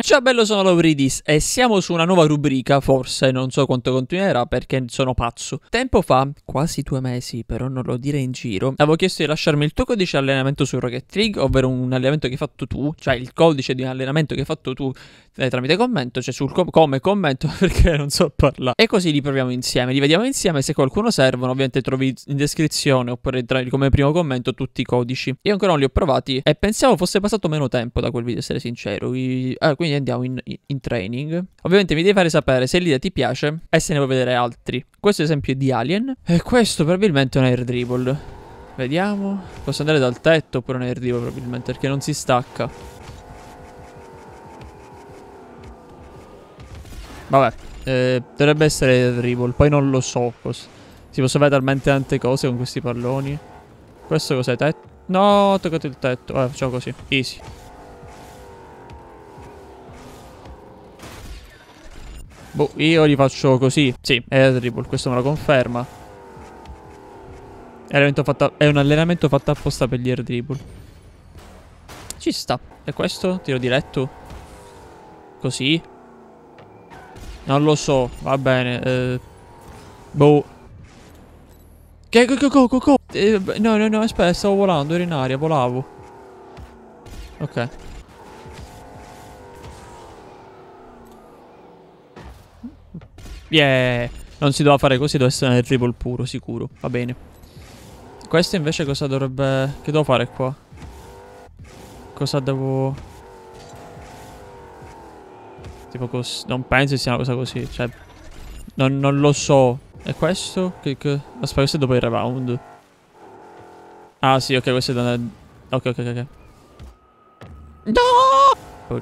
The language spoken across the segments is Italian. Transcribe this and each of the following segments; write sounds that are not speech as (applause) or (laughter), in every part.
Ciao bello sono Lovridis e siamo su una nuova rubrica, forse non so quanto continuerà perché sono pazzo. Tempo fa, quasi due mesi però non lo dire in giro, avevo chiesto di lasciarmi il tuo codice allenamento su Rocket League, ovvero un allenamento che hai fatto tu, cioè il codice di un allenamento che hai fatto tu eh, tramite commento, cioè sul com- come commento (laughs) perché non so parlare. E così li proviamo insieme, li vediamo insieme. Se qualcuno servono, ovviamente trovi in descrizione oppure tra- come primo commento tutti i codici. Io ancora non li ho provati e pensavo fosse passato meno tempo da quel video, essere sincero. I- ah, quindi andiamo in-, in training. Ovviamente mi devi fare sapere se l'idea ti piace e se ne vuoi vedere altri. Questo esempio è di Alien e questo probabilmente è un air dribble. Vediamo. Posso andare dal tetto oppure un air dribble probabilmente perché non si stacca. Vabbè, eh, dovrebbe essere Ribble, poi non lo so. Si possono fare talmente tante cose con questi palloni. Questo cos'è? Tetto? No, ho toccato il tetto. Vabbè, ah, facciamo così. Easy. Boh, io li faccio così. Sì, è Ribble, questo me lo conferma. È, un allenamento fatto apposta per gli air dribble. Ci sta. E questo? Tiro diretto? Così? Non lo so, va bene. Eh, boh. Che co co co co co eh, No, no, no, aspetta, stavo volando, ero in aria, volavo. Ok. Yeah. Non si doveva fare così, doveva essere nel ripple puro, sicuro. Va bene. Questo invece cosa dovrebbe... Che devo fare qua? Cosa devo... Tipo così. Non penso sia una cosa così. Cioè. Non, non lo so. E questo? Che, che... Aspetta, questo è dopo il round. Ah, sì, ok, questo è da. Ok, ok, ok. No!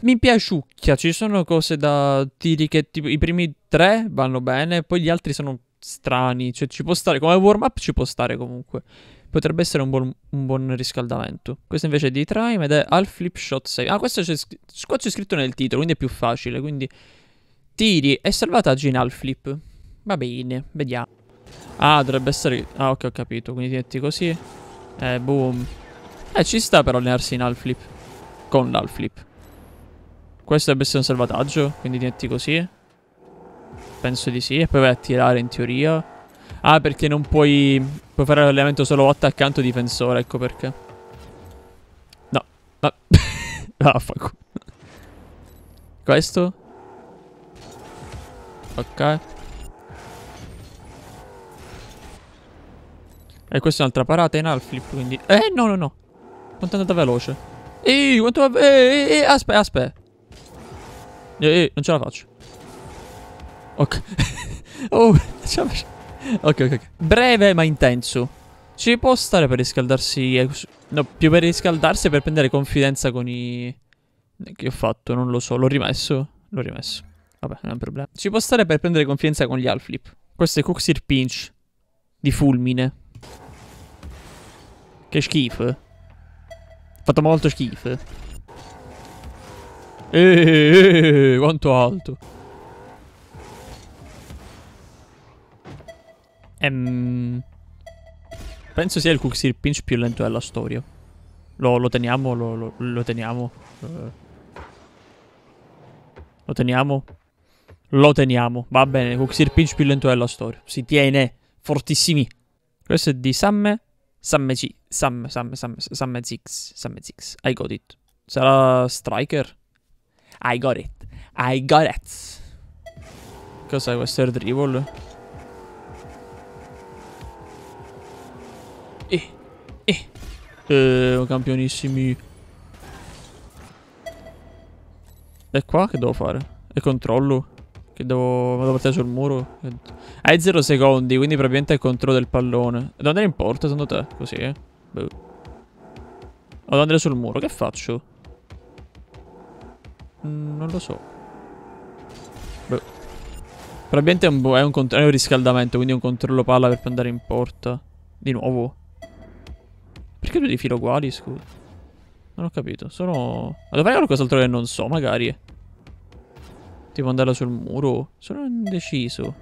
Mi piaciucchia, ci sono cose da tiri che tipo i primi tre vanno bene, poi gli altri sono strani. Cioè, ci può stare come warm up, ci può stare comunque. Potrebbe essere un buon, un buon riscaldamento. Questo invece è di Trime ed è al flip shot save. Ah, questo c'è, qua c'è scritto nel titolo, quindi è più facile. Quindi tiri e salvataggi in al flip. Va bene, vediamo. Ah, dovrebbe essere... Ah, ok, ho capito. Quindi metti così. Eh, boom. Eh, ci sta per allenarsi in al flip. Con l'al flip. Questo dovrebbe essere un salvataggio, quindi metti così. Penso di sì. E poi vai a tirare in teoria. Ah, perché non puoi... Puoi fare l'allenamento solo attaccante o difensore, ecco perché. No. Ma... (laughs) Vaffanculo. Questo? Ok. E questa è un'altra parata in Alflip, quindi... Eh, no, no, no. Quanto è andata veloce. Ehi, quanto... va... ehi, eh, eh, aspetta, aspetta. Ehi, eh, non ce la faccio. Ok. (laughs) oh, Ok, ok, Breve ma intenso. Ci può stare per riscaldarsi... Eh, no, più per riscaldarsi e per prendere confidenza con i... Che ho fatto? Non lo so. L'ho rimesso? L'ho rimesso. Vabbè, non è un problema. Ci può stare per prendere confidenza con gli Alflip. Questo è Cooksir Pinch. Di fulmine. Che schifo. Ha fatto molto schifo. Eeeh, eh, eh, quanto alto. Ehm... Penso sia il Quicksilver Pinch più lento della storia. Lo, lo teniamo, lo, lo, lo teniamo. Uh. Lo teniamo. Lo teniamo. Va bene, Quicksilver Pinch più lento della storia. Si tiene. Fortissimi. Questo è di Samme. Samme C. Samme, Samme, Samme, Samme Zix. Samme Zix. I got it. Sarà Striker? I got it. I got it. Cos'è questo Air Dribble? Eh, campionissimi. E qua che devo fare? E controllo? Che devo... Vado a partire sul muro? Hai 0 secondi, quindi probabilmente è controllo del pallone. Devo andare in porta, secondo te? Così, eh? Boh. Vado ad andare sul muro. Che faccio? Mm, non lo so. Boh. Probabilmente è un, è, un è un riscaldamento, quindi è un controllo palla per andare in porta. Di nuovo. Perché due di filo uguali, scusa? Non ho capito, sono... Ma dov'è fare qualcos'altro che non so, magari. Tipo andarla sul muro. Sono indeciso.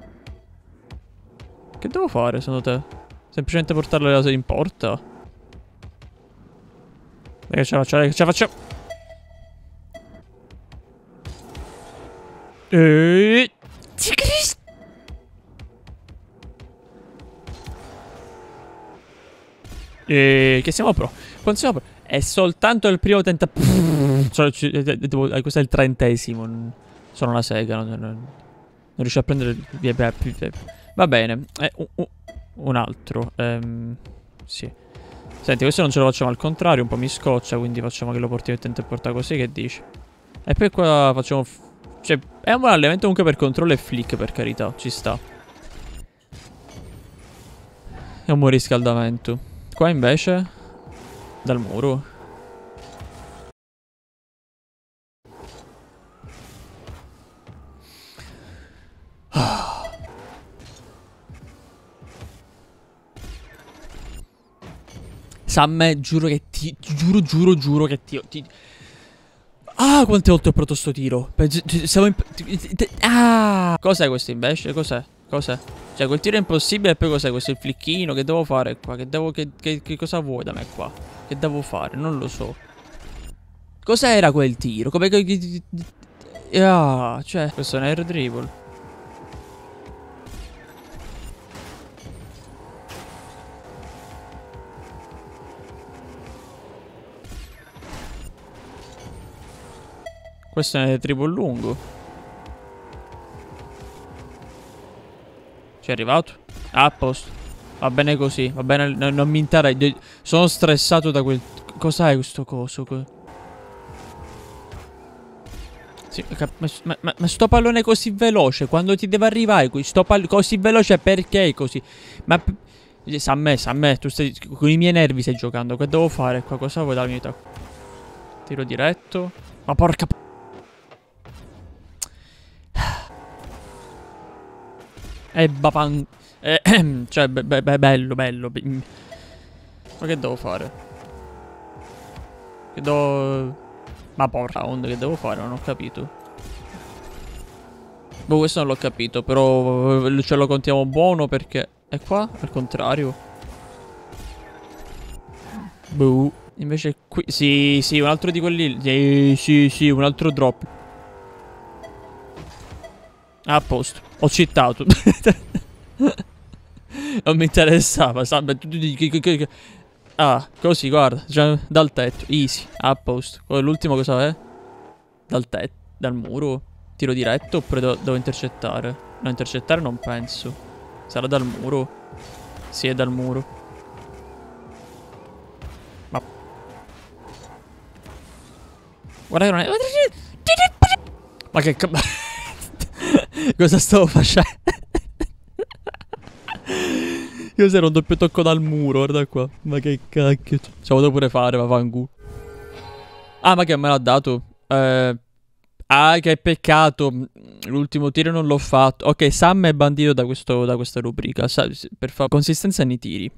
Che devo fare, secondo te? Semplicemente portarla alla in porta? Dai che ce la faccio, dai che ce la faccio! Eeeh! Eh, che siamo pro. Quanto siamo pro? È soltanto il primo tentativo. Cioè, eh, questo è il trentesimo. Sono una sega. Non, non, non riesco a prendere. Va bene. Eh, un, altro. Ehm, sì. Senti, questo non ce lo facciamo al contrario. Un po' mi scoccia. Quindi facciamo che lo portiamo il tento porta così. Che dici? E poi qua facciamo. Cioè, è un buon allenamento comunque per controllo e flick, per carità. Ci sta. È un buon riscaldamento. Qua invece dal muro. Ah. Sam, giuro che ti... Giuro, giuro, giuro che ti... ti ah, quante volte ho provato sto tiro. Siamo in... Ah! Cos'è questo invece? Cos'è? Cos'è? Cioè, quel tiro è impossibile e poi cos'è? Questo è il flicchino? Che devo fare qua? Che, devo, che, che, che cosa vuoi da me qua? Che devo fare? Non lo so. Cos'era quel tiro? Come... Ah, cioè... Questo è un air dribble. Questo è un air dribble lungo. Sei arrivato? Ah, a posto. Va bene così, va bene, no, non mi interessa. Sono stressato da quel... Cos'è questo coso? Sì, ma, ma, ma, ma, sto pallone così veloce, quando ti deve arrivare sto pallone così veloce perché è così? Ma... Sa me, sa me, tu stai... Con i miei nervi stai giocando, che devo fare qua? Cosa vuoi darmi da... Tiro diretto? Ma porca... E bapan... ehm, cioè, be, be, bello, bello. Mm. Ma che devo fare? Che devo... Ma porra, onda, che devo fare? Non ho capito. Boh, questo non l'ho capito, però ce lo contiamo buono perché... È qua? Al contrario. Boh. Invece qui... Sì, sì, un altro di quelli... Sì, sì, sì, un altro drop. Ah, a posto. Ho citato. (laughs) non mi interessava, salve. Ah, così, guarda. Già, cioè, dal tetto, easy, a posto. L'ultimo cosa è? Eh. Dal tetto, dal muro. Tiro diretto oppure do devo intercettare? No, intercettare non penso. Sarà dal muro. Sì, è dal muro. Ma... Guarda che non è... Ma che... (laughs) (laughs) Cosa stavo facendo? Io sarò un doppio tocco dal muro, guarda qua. Ma che cacchio. Ci la pure fare, ma fanculo. Ah, ma che me l'ha dato? Eh... Ah, che peccato. L'ultimo tiro non l'ho fatto. Ok, Sam è bandito da, questo, da questa rubrica. Sa, per favore, consistenza nei tiri.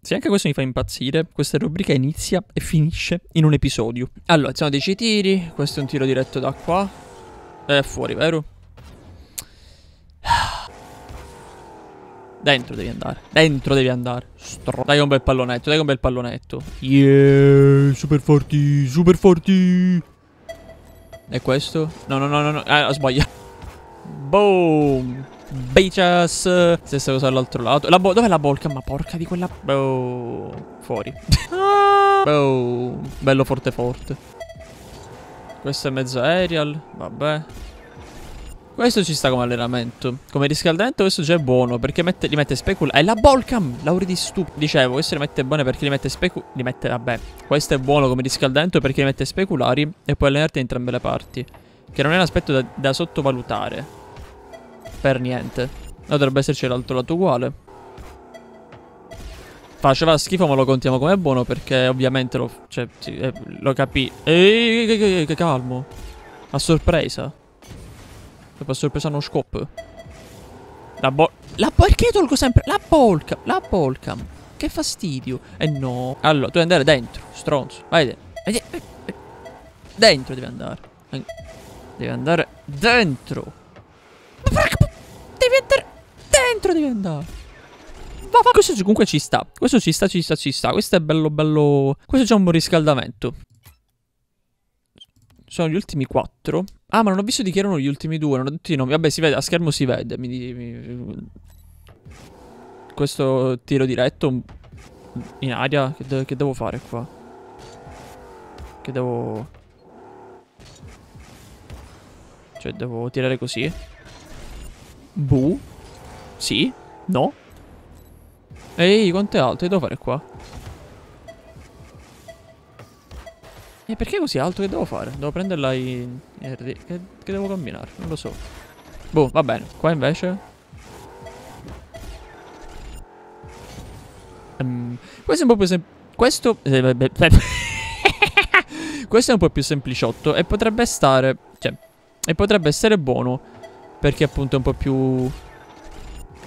Se anche questo mi fa impazzire, questa rubrica inizia e finisce in un episodio. Allora, sono 10 tiri. Questo è un tiro diretto da qua. È fuori, vero? Dentro devi andare. Dentro devi andare. Stro dai un bel pallonetto, dai un bel pallonetto. Yeah, super forti, super forti. E questo? No, no, no, no, no. Ah, ho sbagliato. Boom. Bitches. Stessa cosa dall'altro lato. La Dov'è la bolca? Ma porca di quella... Boom. Fuori. (laughs) Boom. Bello forte forte. Questo è mezzo aerial. Vabbè. Questo ci sta come allenamento. Come riscaldamento questo già è buono perché mette, li mette specula. È la ballcam! Lauri di stup. Dicevo, questo li mette buone perché li mette speculari. Li mette, vabbè. Questo è buono come riscaldamento perché li mette speculari e puoi allenarti da entrambe le parti. Che non è un aspetto da, da sottovalutare. Per niente. No, dovrebbe esserci l'altro lato uguale. Faceva schifo ma lo contiamo come buono perché ovviamente lo, cioè, sì, eh, lo capì. Ehi, calmo. A sorpresa. Mi posso sorpresa uno scop. La bol... La perché tolgo sempre? La polka. la polka. Che fastidio. Eh no. Allora, tu devi andare dentro, stronzo. Vai dentro. Dentro devi andare. Devi andare dentro. Ma Devi andare dentro, devi andare. Va, Questo comunque ci sta. Questo ci sta, ci sta, ci sta. Questo è bello, bello. Questo c'è un buon riscaldamento. Sono gli ultimi quattro. Ah, ma non ho visto di chi erano gli ultimi due. Non ho detto i nomi. Vabbè, si vede, a schermo si vede. Mi, mi... Questo tiro diretto in aria. Che, de che devo fare qua? Che devo... Cioè, devo tirare così? Buh. Sì. No. Ehi, quante altre? devo fare qua? E perché così alto che devo fare? Devo prenderla in... Che, che devo combinare? Non lo so. Boh, va bene. Qua invece... Um, questo è un po' più semplice. Questo... Eh, (laughs) questo è un po' più sempliciotto e potrebbe stare... Cioè, e potrebbe essere buono perché appunto è un po' più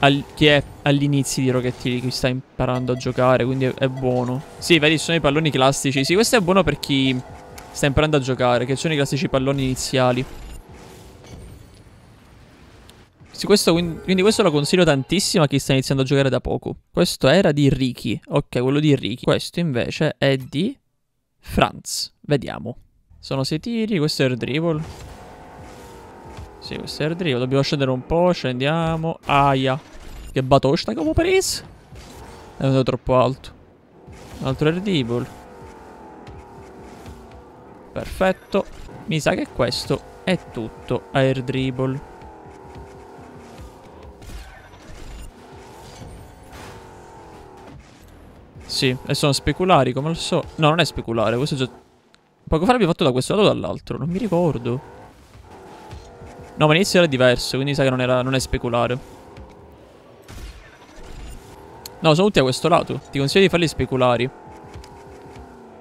al, che è agli inizi di Rocket League, sta imparando a giocare, quindi è, è buono. Sì, vedi, sono i palloni classici. Sì, questo è buono per chi sta imparando a giocare, che sono i classici palloni iniziali. Sì, questo, quindi, quindi questo lo consiglio tantissimo a chi sta iniziando a giocare da poco. Questo era di Ricky. Ok, quello di Ricky. Questo invece è di Franz. Vediamo. Sono sei tiri, questo è il dribble. Sì, questo è il dribble. Dobbiamo scendere un po', scendiamo. Aia. Che batosta che ho preso. È andato troppo alto. Un Altro Erdibul. Perfetto. Mi sa che questo è tutto a Air Dribble. Sì, e sono speculari, come lo so. No, non è speculare, questo è già... Poco fa l'abbiamo fatto da questo lato o dall'altro, non mi ricordo. No, ma inizio era diverso, quindi mi sa che non, era... non è speculare. No, sono tutti a questo lato. Ti consiglio di farli speculari.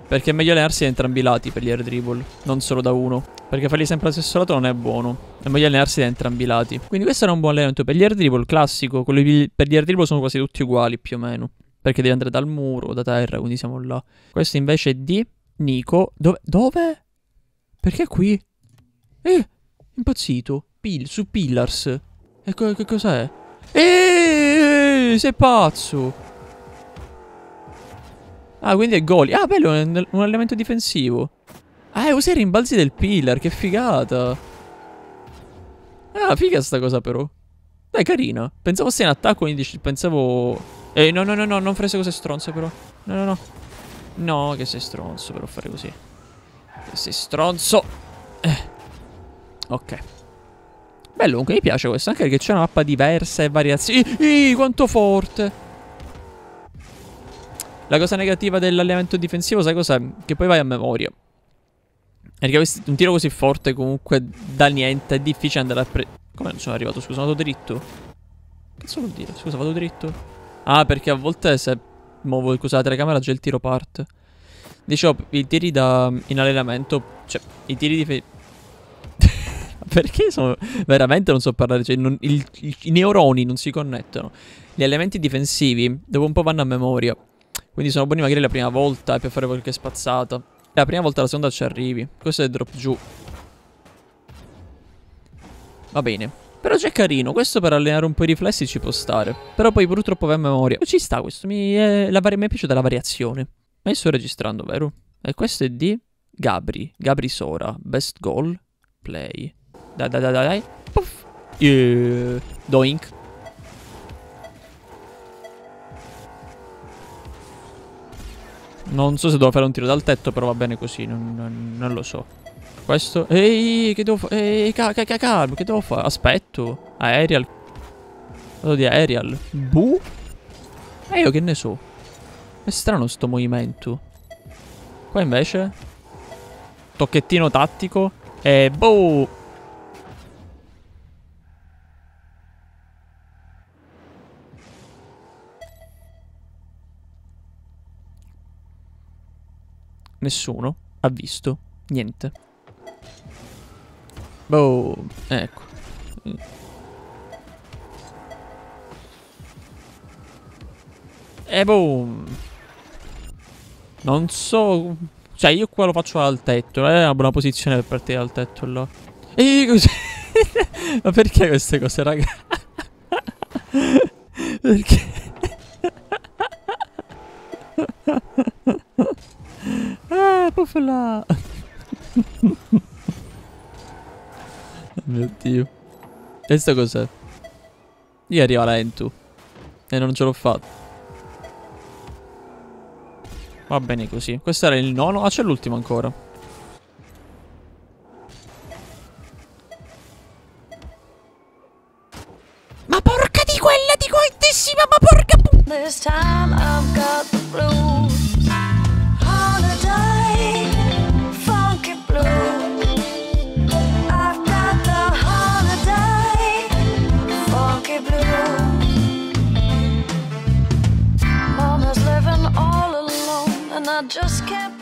Perché è meglio allenarsi da entrambi i lati per gli air dribble, non solo da uno. Perché farli sempre allo stesso lato non è buono. È meglio allenarsi da entrambi i lati. Quindi questo era un buon allenamento per gli air dribble classico. Quelli per gli air dribble sono quasi tutti uguali più o meno. Perché devi andare dal muro da terra, quindi siamo là. Questo invece è di Nico. Dove? Dove? Perché qui? Eh, impazzito. Pil, su Pillars. Ecco, che cos'è? Eeeh! sei pazzo. Ah, quindi è gol. Ah, bello, è un, un elemento difensivo. Ah, eh, usa i rimbalzi del pillar, che figata. Ah, figa sta cosa però. Dai, carina. Pensavo sia in attacco, quindi pensavo... Eh, no, no, no, no, non fare cose stronze però. No, no, no. No, che sei stronzo però fare così. Che sei stronzo. Eh. Ok. Bello, comunque mi piace questo, anche perché c'è una mappa diversa e variazioni. Ih, quanto forte! La cosa negativa dell'allenamento difensivo, sai cos'è? Che poi vai a memoria. Perché un tiro così forte comunque da niente è difficile andare a pre... Come non sono arrivato? Scusa, vado dritto? Cazzo vuol dire? Scusa, vado dritto? Ah, perché a volte se muovo scusa, la telecamera già il tiro parte. Dicevo, i tiri da... in allenamento... Cioè, i tiri di... (laughs) perché sono, veramente non so parlare, cioè non, il, il, i neuroni non si connettono. Gli elementi difensivi dopo un po' vanno a memoria, quindi sono buoni magari la prima volta per fare qualche spazzata. E La prima volta, la seconda ci arrivi. Questo è drop giù. Va bene. Però c'è carino, questo per allenare un po' i riflessi ci può stare. Però poi purtroppo va a memoria. Ci sta questo, mi è, eh, la, mi è piaciuta la variazione. Ma io sto registrando, vero? E questo è di Gabri, Gabri Sora, Best Goal, Play. Dai, dai, dai, dai. Puff. Uh, doink. Non so se devo fare un tiro dal tetto, però va bene così, non, non, non lo so. Questo... Ehi, che devo fare? Ehi, ca ca calmo, che devo fare? Aspetto. Aerial. Vado di aerial. Buh. E io che ne so. È strano sto movimento. Qua invece... Tocchettino tattico. E boh. nessuno ha visto niente. Boom, ecco. E eh, boom. Non so... Cioè, io qua lo faccio al tetto, è eh? una buona posizione per partire dal tetto là. E così... (laughs) Ma perché queste cose, raga? (laughs) perché? (laughs) Ah, eh, bufala! Oh mio Dio. E sto cos'è? Io arrivo la Entu. E non ce l'ho fatta. Va bene così. Questo era il nono. Ah, c'è l'ultimo ancora. Ma porca di quella di quantissima, ma porca... This time I've got the blue. just can't